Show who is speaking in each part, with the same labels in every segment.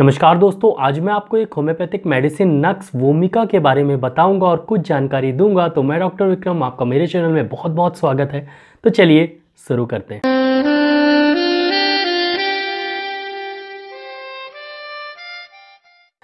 Speaker 1: नमस्कार दोस्तों आज मैं आपको एक होम्योपैथिक मेडिसिन नक्स वोमिका के बारे में बताऊंगा और कुछ जानकारी दूंगा तो मैं डॉक्टर विक्रम आपका मेरे चैनल में बहुत बहुत स्वागत है तो चलिए शुरू करते हैं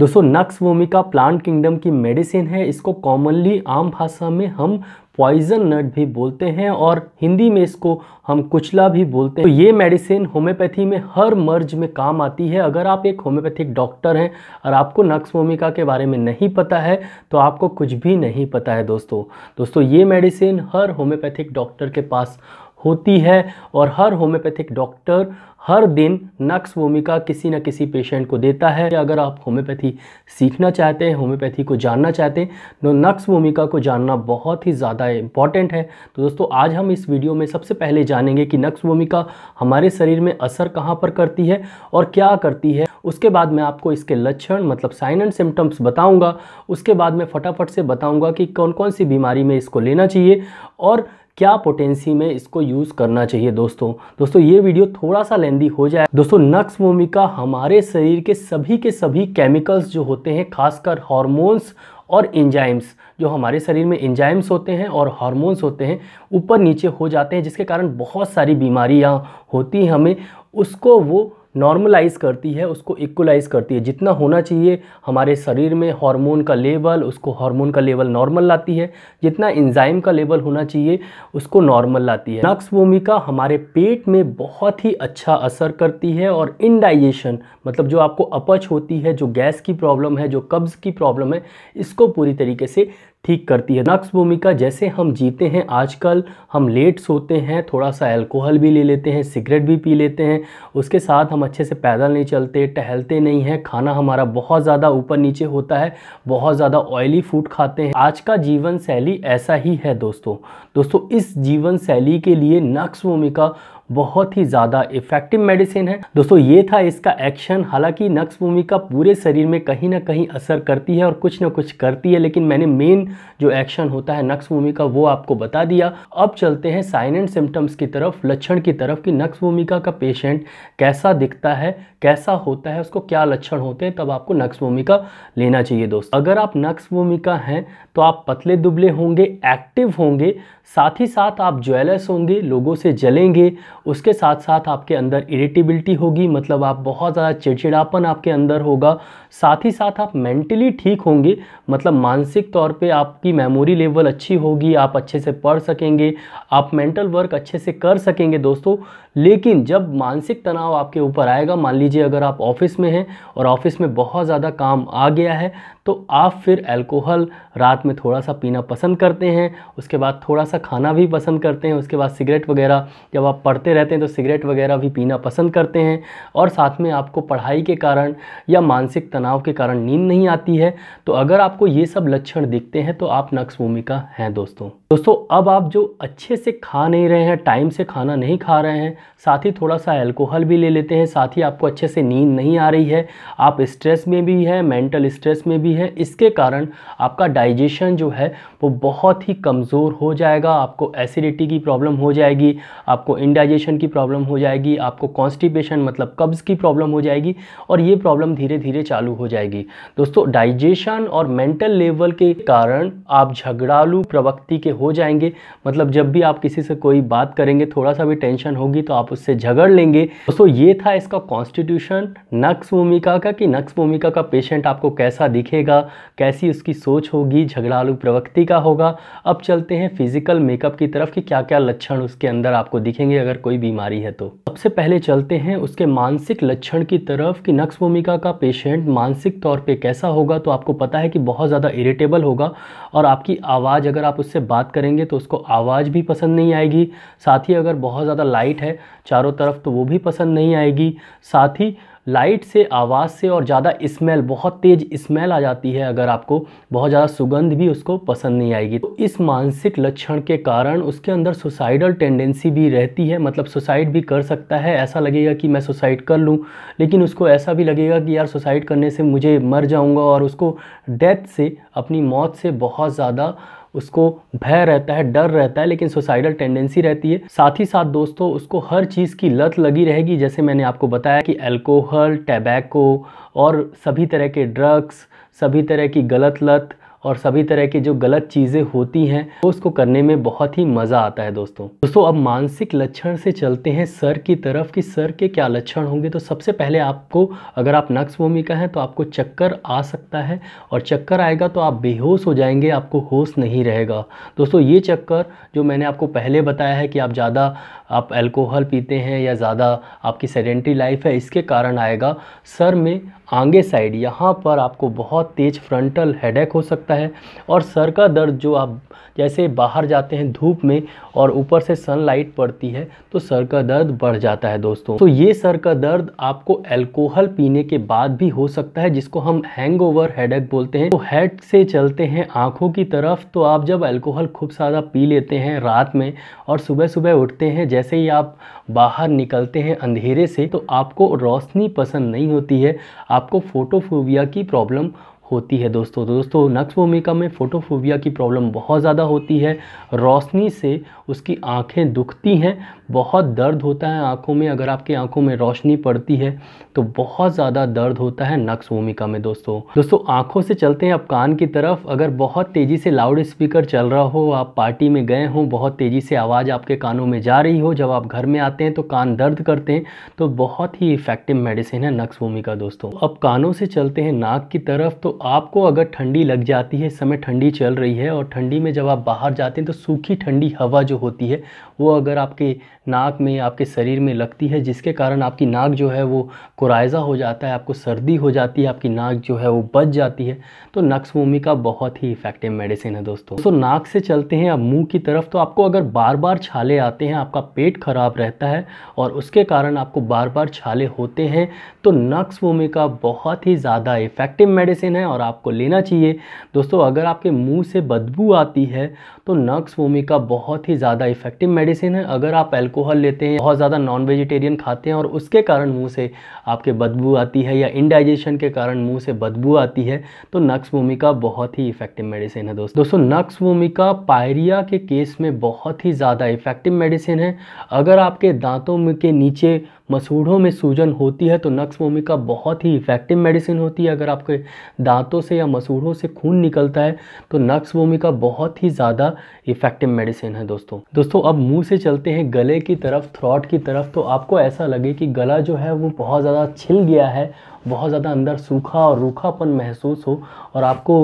Speaker 1: दोस्तों नक्स वोमिका प्लांट किंगडम की मेडिसिन है इसको कॉमनली आम भाषा में हम पॉइजन नट भी बोलते हैं और हिंदी में इसको हम कुचला भी बोलते हैं तो ये मेडिसिन होम्योपैथी में हर मर्ज में काम आती है अगर आप एक होम्योपैथिक डॉक्टर हैं और आपको नक्स भूमिका के बारे में नहीं पता है तो आपको कुछ भी नहीं पता है दोस्तों दोस्तों ये मेडिसिन हर होम्योपैथिक डॉक्टर के पास होती है और हर होम्योपैथिक डॉक्टर हर दिन नक्स भूमिका किसी न किसी पेशेंट को देता है अगर आप होम्योपैथी सीखना चाहते हैं होम्योपैथी को जानना चाहते हैं तो नक्स भूमिका को जानना बहुत ही ज़्यादा इम्पॉर्टेंट है तो दोस्तों आज हम इस वीडियो में सबसे पहले जानेंगे कि नक्स भूमिका हमारे शरीर में असर कहाँ पर करती है और क्या करती है उसके बाद मैं आपको इसके लक्षण मतलब साइन एंड सिम्टम्स बताऊँगा उसके बाद मैं फटाफट से बताऊँगा कि कौन कौन सी बीमारी में इसको लेना चाहिए और क्या पोटेंसी में इसको यूज़ करना चाहिए दोस्तों दोस्तों ये वीडियो थोड़ा सा लेंदी हो जाए दोस्तों नक्स भूमिका हमारे शरीर के सभी के सभी केमिकल्स जो होते हैं खासकर हॉर्मोन्स और इंजाइम्स जो हमारे शरीर में इंजाइम्स होते हैं और हार्मोन्स होते हैं ऊपर नीचे हो जाते हैं जिसके कारण बहुत सारी बीमारियाँ होती हैं हमें उसको वो नॉर्मलाइज करती है उसको इक्वलाइज करती है जितना होना चाहिए हमारे शरीर में हार्मोन का लेवल उसको हार्मोन का लेवल नॉर्मल लाती है जितना इंजाइम का लेवल होना चाहिए उसको नॉर्मल लाती है नक्स भूमिका हमारे पेट में बहुत ही अच्छा असर करती है और इनडाइजेशन मतलब जो आपको अपच होती है जो गैस की प्रॉब्लम है जो कब्ज़ की प्रॉब्लम है इसको पूरी तरीके से ठीक करती है नक्स भूमिका जैसे हम जीते हैं आजकल हम लेट सोते हैं थोड़ा सा अल्कोहल भी ले लेते हैं सिगरेट भी पी लेते हैं उसके साथ हम अच्छे से पैदल नहीं चलते टहलते नहीं हैं खाना हमारा बहुत ज़्यादा ऊपर नीचे होता है बहुत ज़्यादा ऑयली फूड खाते हैं आज का जीवन शैली ऐसा ही है दोस्तों दोस्तों इस जीवन शैली के लिए नक्स भूमिका बहुत ही ज़्यादा इफेक्टिव मेडिसिन है दोस्तों ये था इसका एक्शन हालांकि नक्स भूमिका पूरे शरीर में कहीं ना कहीं असर करती है और कुछ ना कुछ करती है लेकिन मैंने मेन जो एक्शन होता है नक्स भूमिका वो आपको बता दिया अब चलते हैं साइन एंड सिम्टम्स की तरफ लक्षण की तरफ कि नक्स भूमिका का पेशेंट कैसा दिखता है कैसा होता है उसको क्या लक्षण होते हैं तब आपको नक्स भूमिका लेना चाहिए दोस्त अगर आप नक्स भूमिका हैं तो आप पतले दुबले होंगे एक्टिव होंगे साथ ही साथ आप ज्वेलस होंगे लोगों से जलेंगे उसके साथ साथ आपके अंदर इरिटेबिलिटी होगी मतलब आप बहुत ज़्यादा चिड़चिड़ापन आपके अंदर होगा साथ ही साथ आप मेंटली ठीक होंगे मतलब मानसिक तौर पे आपकी मेमोरी लेवल अच्छी होगी आप अच्छे से पढ़ सकेंगे आप मेंटल वर्क अच्छे से कर सकेंगे दोस्तों लेकिन जब मानसिक तनाव आपके ऊपर आएगा मान लीजिए अगर आप ऑफिस में हैं और ऑफिस में बहुत ज़्यादा काम आ गया है तो आप फिर अल्कोहल रात में थोड़ा सा पीना पसंद करते हैं उसके बाद थोड़ा सा खाना भी पसंद करते हैं उसके बाद सिगरेट वगैरह जब आप पढ़ते रहते हैं तो सिगरेट वगैरह भी पीना पसंद करते हैं और साथ में आपको पढ़ाई के कारण या मानसिक तनाव के कारण नींद नहीं आती है तो अगर आपको ये सब लक्षण दिखते हैं तो आप नक्स भूमिका हैं दोस्तों दोस्तों अब आप जो अच्छे से खा नहीं रहे हैं टाइम से खाना नहीं खा रहे हैं साथ ही थोड़ा सा एल्कोहल भी ले लेते हैं साथ ही आपको अच्छे से नींद नहीं आ रही है आप स्ट्रेस में भी है मेंटल स्ट्रेस में भी है इसके कारण आपका डाइजेशन जो है वो बहुत ही कमज़ोर हो जाएगा आपको एसिडिटी की प्रॉब्लम हो जाएगी आपको इनडाइजेशन की प्रॉब्लम हो जाएगी आपको कॉन्स्टिपेशन मतलब कब्ज़ की प्रॉब्लम हो जाएगी और ये प्रॉब्लम धीरे धीरे चालू हो जाएगी दोस्तों डाइजेशन और मेंटल लेवल के कारण आप झगड़ालू प्रवृत्ति के हो जाएंगे मतलब जब भी आप किसी से कोई बात करेंगे थोड़ा सा भी टेंशन होगी तो तो आप उससे झगड़ लेंगे दोस्तों ये था इसका कॉन्स्टिट्यूशन नक्स भूमिका का कि नक्स भूमिका का पेशेंट आपको कैसा दिखेगा कैसी उसकी सोच होगी झगड़ालू प्रवृत्ति का होगा अब चलते हैं फिजिकल मेकअप की तरफ कि क्या क्या लक्षण उसके अंदर आपको दिखेंगे अगर कोई बीमारी है तो सबसे पहले चलते हैं उसके मानसिक लक्षण की तरफ कि नक्स भूमिका का पेशेंट मानसिक तौर पर कैसा होगा तो आपको पता है कि बहुत ज़्यादा इरिटेबल होगा और आपकी आवाज़ अगर आप उससे बात करेंगे तो उसको आवाज़ भी पसंद नहीं आएगी साथ ही अगर बहुत ज़्यादा लाइट है चारों तरफ तो वो भी पसंद नहीं आएगी साथ ही लाइट से आवाज़ से और ज़्यादा स्मेल बहुत तेज़ स्मेल आ जाती है अगर आपको बहुत ज़्यादा सुगंध भी उसको पसंद नहीं आएगी तो इस मानसिक लक्षण के कारण उसके अंदर सुसाइडल टेंडेंसी भी रहती है मतलब सुसाइड भी कर सकता है ऐसा लगेगा कि मैं सुसाइड कर लूँ लेकिन उसको ऐसा भी लगेगा कि यार सुसाइड करने से मुझे मर जाऊँगा और उसको डेथ से अपनी मौत से बहुत ज़्यादा उसको भय रहता है डर रहता है लेकिन सुसाइडल टेंडेंसी रहती है साथ ही साथ दोस्तों उसको हर चीज़ की लत लगी रहेगी जैसे मैंने आपको बताया कि अल्कोहल टैबैको और सभी तरह के ड्रग्स सभी तरह की गलत लत और सभी तरह की जो गलत चीज़ें होती हैं वो उसको करने में बहुत ही मज़ा आता है दोस्तों दोस्तों अब मानसिक लक्षण से चलते हैं सर की तरफ कि सर के क्या लक्षण होंगे तो सबसे पहले आपको अगर आप नक्स भूमि का हैं तो आपको चक्कर आ सकता है और चक्कर आएगा तो आप बेहोश हो जाएंगे आपको होश नहीं रहेगा दोस्तों ये चक्कर जो मैंने आपको पहले बताया है कि आप ज़्यादा आप एल्कोहल पीते हैं या ज़्यादा आपकी सेडेंट्री लाइफ है इसके कारण आएगा सर में आगे साइड यहाँ पर आपको बहुत तेज़ फ्रंटल हेडेक हो सकता है और सर का दर्द जो आप जैसे बाहर जाते हैं धूप में और ऊपर से सनलाइट पड़ती है तो सर का दर्द बढ़ जाता है दोस्तों तो ये सर का दर्द आपको एल्कोहल पीने के बाद भी हो सकता है जिसको हम हैंगओवर हेडेक बोलते हैं तो हेड से चलते हैं आँखों की तरफ तो आप जब एल्कोहल खूब सारा पी लेते हैं रात में और सुबह सुबह उठते हैं जैसे ही आप बाहर निकलते हैं अंधेरे से तो आपको रोशनी पसंद नहीं होती है आप आपको फोटोफोबिया की प्रॉब्लम होती है दोस्तों तो दोस्तों नक्स भूमिका में फोटोफोबिया की प्रॉब्लम बहुत ज़्यादा होती है रोशनी से उसकी आँखें दुखती हैं बहुत दर्द होता है आँखों में अगर आपकी आँखों में रोशनी पड़ती है तो बहुत ज़्यादा दर्द होता है नक्स भूमिका में दोस्तों दोस्तों आँखों से चलते हैं आप कान की तरफ अगर बहुत तेज़ी से लाउड स्पीकर चल रहा हो आप पार्टी में गए हों बहुत तेज़ी से आवाज़ आपके कानों में जा रही हो जब आप घर में आते हैं तो कान दर्द करते हैं तो बहुत ही इफ़ेक्टिव मेडिसिन है नक्स भूमिका दोस्तों अब कानों से चलते हैं नाक की तरफ तो आपको अगर ठंडी लग जाती है समय ठंडी चल रही है और ठंडी में जब आप बाहर जाते हैं तो सूखी ठंडी हवा जो होती है वो अगर आपके नाक में आपके शरीर में लगती है जिसके कारण आपकी नाक जो है वो कुरायजा हो जाता है आपको सर्दी हो जाती है आपकी नाक जो है वो बच जाती है तो नक्स का बहुत ही इफेक्टिव मेडिसिन है दोस्तों सो तो नाक से चलते हैं अब मुँह की तरफ तो आपको अगर बार बार छाले आते हैं आपका पेट खराब रहता है और उसके कारण आपको बार बार छाले होते हैं तो नक्स का बहुत ही ज़्यादा इफेक्टिव मेडिसिन है हैं और आपको लेना चाहिए दोस्तों अगर आपके मुंह से बदबू आती है तो नक्स वोमिका बहुत ही ज़्यादा इफेक्टिव मेडिसिन है अगर आप अल्कोहल लेते हैं बहुत ज़्यादा नॉन वेजिटेरियन खाते हैं और उसके कारण मुँह से आपके बदबू आती है या इनडाइजेशन के कारण मुँह से बदबू आती है तो नक्स वोमिका बहुत ही इफेक्टिव मेडिसिन है दोस्तों दोस्तों नक्स वोमिका पायरिया के केस में बहुत ही ज़्यादा इफेक्टिव मेडिसिन है अगर आपके दांतों के नीचे मसूढ़ों में सूजन होती है तो नक्स वोमिका बहुत ही इफेक्टिव मेडिसिन होती है अगर आपके दांत दांतों से या मसूड़ों से खून निकलता है तो नक्स भूमिका बहुत ही ज़्यादा इफेक्टिव मेडिसिन है दोस्तों दोस्तों अब मुंह से चलते हैं गले की तरफ थ्रॉट की तरफ तो आपको ऐसा लगे कि गला जो है वो बहुत ज़्यादा छिल गया है बहुत ज़्यादा अंदर सूखा और रूखापन महसूस हो और आपको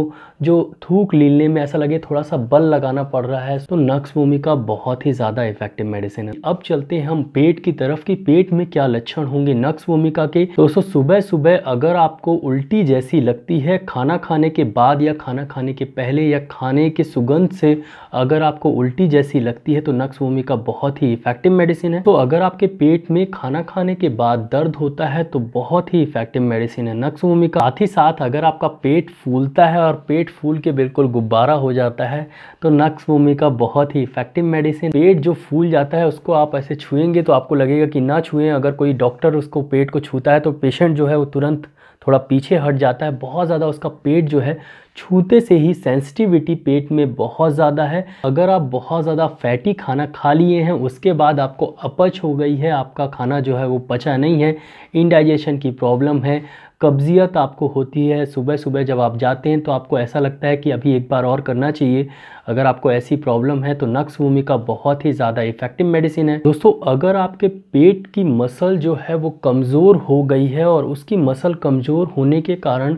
Speaker 1: जो थूक लीलने में ऐसा लगे थोड़ा सा बल लगाना पड़ रहा है तो नक्स भूमिका बहुत ही ज़्यादा इफेक्टिव मेडिसिन है अब चलते हैं हम पेट की तरफ कि पेट में क्या लक्षण होंगे नक्स भूमिका के दोस्तों सुबह सुबह अगर आपको उल्टी जैसी लगती है है खाना खाने के बाद या खाना खाने के पहले या खाने के सुगंध से अगर आपको उल्टी जैसी लगती है तो नक्स भूमिका बहुत ही इफेक्टिव मेडिसिन है तो अगर आपके पेट में खाना खाने के बाद दर्द होता है तो बहुत ही इफेक्टिव मेडिसिन है नक्स भूमिका साथ ही साथ अगर आपका पेट फूलता है और पेट फूल के बिल्कुल गुब्बारा हो जाता है तो नक्स भूमिका बहुत ही इफेक्टिव मेडिसिन पेट जो फूल जाता है उसको आप ऐसे छुएंगे तो आपको लगेगा कि ना छुएं अगर कोई डॉक्टर उसको पेट को छूता है तो पेशेंट जो है वो तुरंत थोड़ा पीछे हट जाता है बहुत ज़्यादा उसका पेट जो है छूते से ही सेंसिटिविटी पेट में बहुत ज़्यादा है अगर आप बहुत ज़्यादा फैटी खाना खा लिए हैं उसके बाद आपको अपच हो गई है आपका खाना जो है वो पचा नहीं है इनडाइजेशन की प्रॉब्लम है कब्जियत आपको होती है सुबह सुबह जब आप जाते हैं तो आपको ऐसा लगता है कि अभी एक बार और करना चाहिए अगर आपको ऐसी प्रॉब्लम है तो नक्स भूमिका बहुत ही ज़्यादा इफेक्टिव मेडिसिन है दोस्तों अगर आपके पेट की मसल जो है वो कमज़ोर हो गई है और उसकी मसल कमज़ोर होने के कारण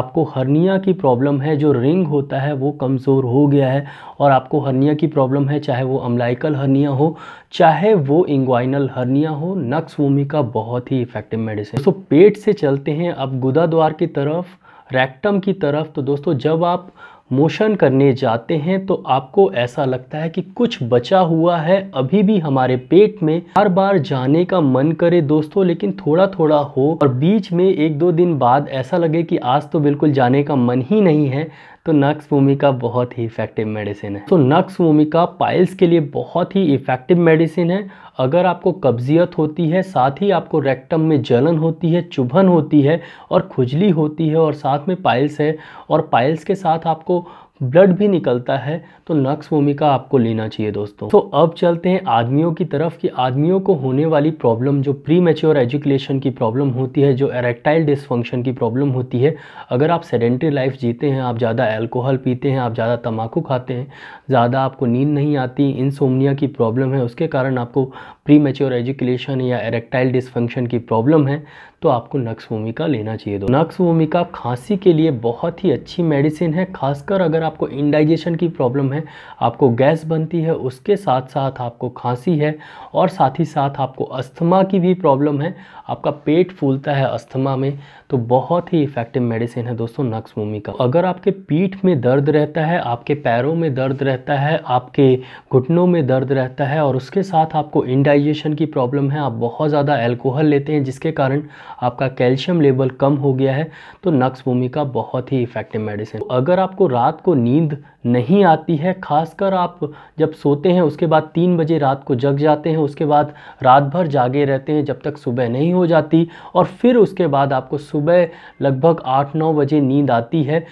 Speaker 1: आपको हर्निया की प्रॉब्लम है जो रिंग होता है वो कमज़ोर हो गया है और आपको हर्निया की प्रॉब्लम है चाहे वो अम्लाइकल हर्निया हो चाहे वो इंग्वाइनल हर्निया हो नक्स भूमिका बहुत ही इफेक्टिव मेडिसिन दोस्तों पेट से चलते हैं अब गुदा द्वार की तरफ रेक्टम की तरफ तो दोस्तों जब आप मोशन करने जाते हैं तो आपको ऐसा लगता है कि कुछ बचा हुआ है अभी भी हमारे पेट में हर बार जाने का मन करे दोस्तों लेकिन थोड़ा थोड़ा हो और बीच में एक दो दिन बाद ऐसा लगे कि आज तो बिल्कुल जाने का मन ही नहीं है तो नक्स भूमिका बहुत ही इफेक्टिव मेडिसिन है तो नक्स भूमिका पाइल्स के लिए बहुत ही इफेक्टिव मेडिसिन है अगर आपको कब्जियत होती है साथ ही आपको रेक्टम में जलन होती है चुभन होती है और खुजली होती है और साथ में पाइल्स है और पाइल्स के साथ आपको ब्लड भी निकलता है तो नक्स भूमिका आपको लेना चाहिए दोस्तों तो अब चलते हैं आदमियों की तरफ कि आदमियों को होने वाली प्रॉब्लम जो प्री मेच्योर एजुकेशन की प्रॉब्लम होती है जो एरेक्टाइल डिसफंक्शन की प्रॉब्लम होती है अगर आप सेडेंट्री लाइफ जीते हैं आप ज़्यादा एल्कोहल पीते हैं आप ज़्यादा तम्बाकू खाते हैं ज़्यादा आपको नींद नहीं आती इंसोमिया की प्रॉब्लम है उसके कारण आपको प्री मेच्योर एजुकेशन या एरेक्टाइल डिसफंक्शन की प्रॉब्लम है तो आपको नक्स भूमिका लेना चाहिए दो नक्स भूमिका खांसी के लिए बहुत ही अच्छी मेडिसिन है खासकर अगर आपको इंडाइजेशन की प्रॉब्लम है आपको गैस बनती है उसके साथ साथ आपको खांसी है और साथ ही साथ आपको अस्थमा की भी प्रॉब्लम है आपका पेट फूलता है अस्थमा में तो बहुत ही इफेक्टिव मेडिसिन है दोस्तों नक्स भूमिका अगर आपके पीठ में दर्द रहता है आपके पैरों में दर्द रहता है आपके घुटनों में दर्द रहता है और उसके साथ आपको इंडाइजेशन की प्रॉब्लम है आप बहुत ज़्यादा एल्कोहल लेते हैं जिसके कारण आपका कैल्शियम लेवल कम हो गया है तो नक्स भूमिका बहुत ही इफेक्टिव मेडिसिन तो अगर आपको रात को नींद नहीं आती है खासकर आप जब सोते हैं उसके बाद तीन बजे रात को जग जाते हैं उसके बाद रात भर जागे रहते हैं जब तक सुबह नहीं हो जाती और फिर उसके बाद आपको सुबह लगभग आठ नौ बजे नींद आती है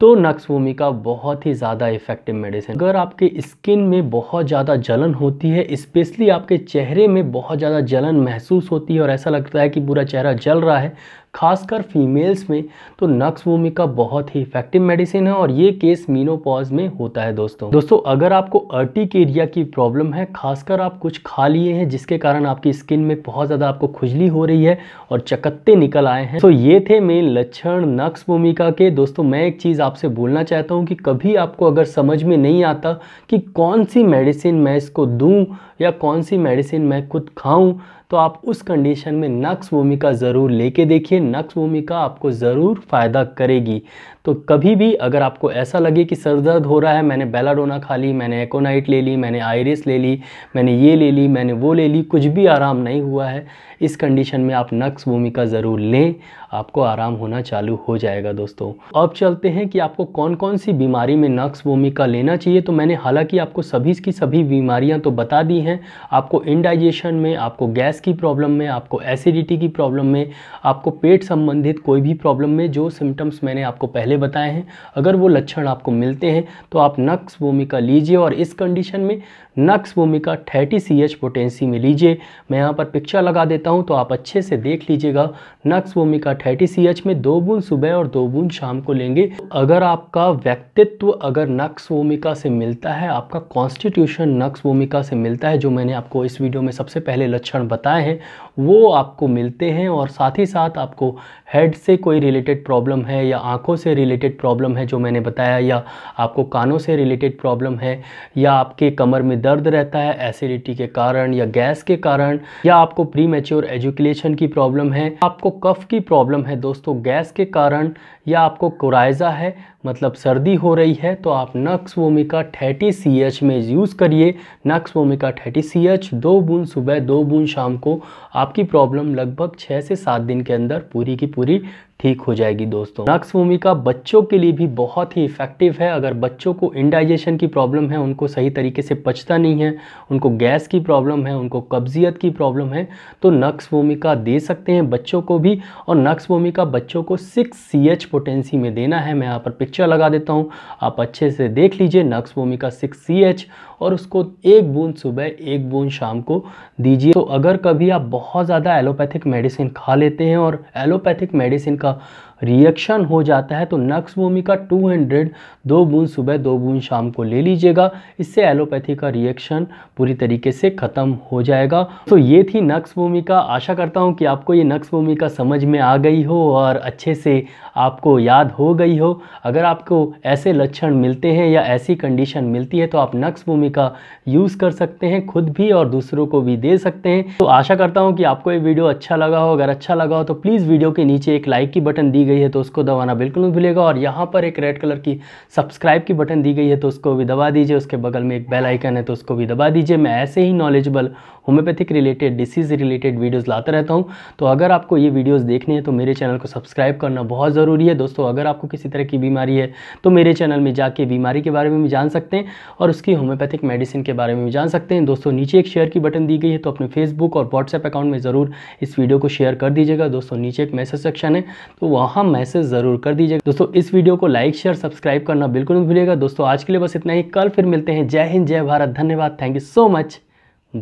Speaker 1: तो नक्स का बहुत ही ज़्यादा इफेक्टिव मेडिसिन अगर आपके स्किन में बहुत ज़्यादा जलन होती है स्पेशली आपके चेहरे में बहुत ज़्यादा जलन महसूस होती है और ऐसा लगता है कि पूरा चेहरा जल रहा है खासकर फीमेल्स में तो नक्स भूमिका बहुत ही इफेक्टिव मेडिसिन है और ये केस मीनोपॉज में होता है दोस्तों दोस्तों अगर आपको अर्टिकेरिया की प्रॉब्लम है खासकर आप कुछ खा लिए हैं जिसके कारण आपकी स्किन में बहुत ज़्यादा आपको खुजली हो रही है और चकत्ते निकल आए हैं तो ये थे मेन लक्षण नक्स भूमिका के दोस्तों मैं एक चीज़ आपसे बोलना चाहता हूँ कि कभी आपको अगर समझ में नहीं आता कि कौन सी मेडिसिन मैं इसको दूँ या कौन सी मेडिसिन मैं खुद खाऊं तो आप उस कंडीशन में नक्स भूमिका ज़रूर लेके देखिए नक्स भूमिका आपको ज़रूर फ़ायदा करेगी तो कभी भी अगर आपको ऐसा लगे कि सर दर्द हो रहा है मैंने बेलाडोना खा ली मैंने एकोनाइट ले ली मैंने आयरिस ले ली मैंने ये ले ली मैंने वो ले ली कुछ भी आराम नहीं हुआ है इस कंडीशन में आप नक्स भूमिका ज़रूर लें आपको आराम होना चालू हो जाएगा दोस्तों अब चलते हैं कि आपको कौन कौन सी बीमारी में नक्स भूमिका लेना चाहिए तो मैंने हालांकि आपको सभी की सभी बीमारियां तो बता दी हैं आपको इनडाइजेशन में आपको गैस की प्रॉब्लम में आपको एसिडिटी की प्रॉब्लम में आपको पेट संबंधित कोई भी प्रॉब्लम में जो सिम्टम्स मैंने आपको पहले बताए हैं अगर वो लक्षण आपको मिलते हैं तो आप नक्स भूमिका लीजिए और इस कंडीशन में नक्स भूमिका थर्टी सी एच पोटेंसी में लीजिए मैं यहाँ पर पिक्चर लगा देता हूँ तो आप अच्छे से देख लीजिएगा नक्स भूमिका थर्टी सी एच में दो बूंद सुबह और दो बूंद शाम को लेंगे अगर आपका व्यक्तित्व अगर नक्स भूमिका से मिलता है आपका कॉन्स्टिट्यूशन नक्स भूमिका से मिलता है जो मैंने आपको इस वीडियो में सबसे पहले लक्षण बताए हैं वो आपको मिलते हैं और साथ ही साथ आपको हेड से कोई रिलेटेड प्रॉब्लम है या आँखों से रिलेटेड प्रॉब्लम है जो मैंने बताया या आपको कानों से रिलेटेड प्रॉब्लम है या आपके कमर में दर्द रहता है एसिडिटी के कारण या गैस के कारण या आपको प्री मेच्योर एजुकेशन की प्रॉब्लम है आपको कफ की प्रॉब्लम है दोस्तों गैस के कारण या आपको कोराइजा है मतलब सर्दी हो रही है तो आप nux vomica thirty C H में यूज़ करिए nux vomica thirty C H दो बूंद सुबह दो बूंद शाम को आपकी प्रॉब्लम लगभग छः से सात दिन के अंदर पूरी की पूरी ठीक हो जाएगी दोस्तों नक्स वोमिका बच्चों के लिए भी बहुत ही इफेक्टिव है अगर बच्चों को इंडाइजेशन की प्रॉब्लम है उनको सही तरीके से पचता नहीं है उनको गैस की प्रॉब्लम है उनको कब्जियत की प्रॉब्लम है तो नक्स वोमिका दे सकते हैं बच्चों को भी और नक्स भूमिका बच्चों को सिक्स सी एच पोटेंसी में देना है मैं यहाँ पर पिक्चर पिक्चर लगा देता हूँ आप अच्छे से देख लीजिए नक्स भूमिका सिक्स सी एच और उसको एक बूंद सुबह एक बूंद शाम को दीजिए तो अगर कभी आप बहुत ज़्यादा एलोपैथिक मेडिसिन खा लेते हैं और एलोपैथिक मेडिसिन का रिएक्शन हो जाता है तो नक्स भूमि का 200 दो बूंद सुबह दो बूंद शाम को ले लीजिएगा इससे एलोपैथी का रिएक्शन पूरी तरीके से ख़त्म हो जाएगा तो ये थी नक्स भूमि का आशा करता हूँ कि आपको ये नक्स भूमि का समझ में आ गई हो और अच्छे से आपको याद हो गई हो अगर आपको ऐसे लक्षण मिलते हैं या ऐसी कंडीशन मिलती है तो आप नक्स भूमि रेसिपी का यूज़ कर सकते हैं खुद भी और दूसरों को भी दे सकते हैं तो आशा करता हूँ कि आपको ये वीडियो अच्छा लगा हो अगर अच्छा लगा हो तो प्लीज़ वीडियो के नीचे एक लाइक की बटन दी गई है तो उसको दबाना बिल्कुल नहीं भूलेगा और यहाँ पर एक रेड कलर की सब्सक्राइब की बटन दी गई है तो उसको भी दबा दीजिए उसके बगल में एक बेल आइकन है तो उसको भी दबा दीजिए मैं ऐसे ही knowledgeable homeopathic related disease related videos लाता रहता हूँ तो अगर आपको ये वीडियोज़ देखनी है तो मेरे चैनल को सब्सक्राइब करना बहुत ज़रूरी है दोस्तों अगर आपको किसी तरह की बीमारी है तो मेरे चैनल में जाके बीमारी के बारे में भी जान सकते हैं और उसकी होम्योपैथिक मेडिसिन के बारे में भी जान सकते हैं दोस्तों नीचे एक शेयर की बटन दी गई है तो अपने फेसबुक और व्हाट्सएप अकाउंट में ज़रूर इस वीडियो को शेयर कर दीजिएगा दोस्तों नीचे एक मैसेज सेक्शन है तो वहाँ मैसेज ज़रूर कर दीजिएगा दोस्तों इस वीडियो को लाइक शेयर सब्सक्राइब करना बिल्कुल नहीं भूलिएगा दोस्तों आज के लिए बस इतना ही कल फिर मिलते हैं जय हिंद जय भारत धन्यवाद thank you so much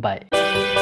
Speaker 1: by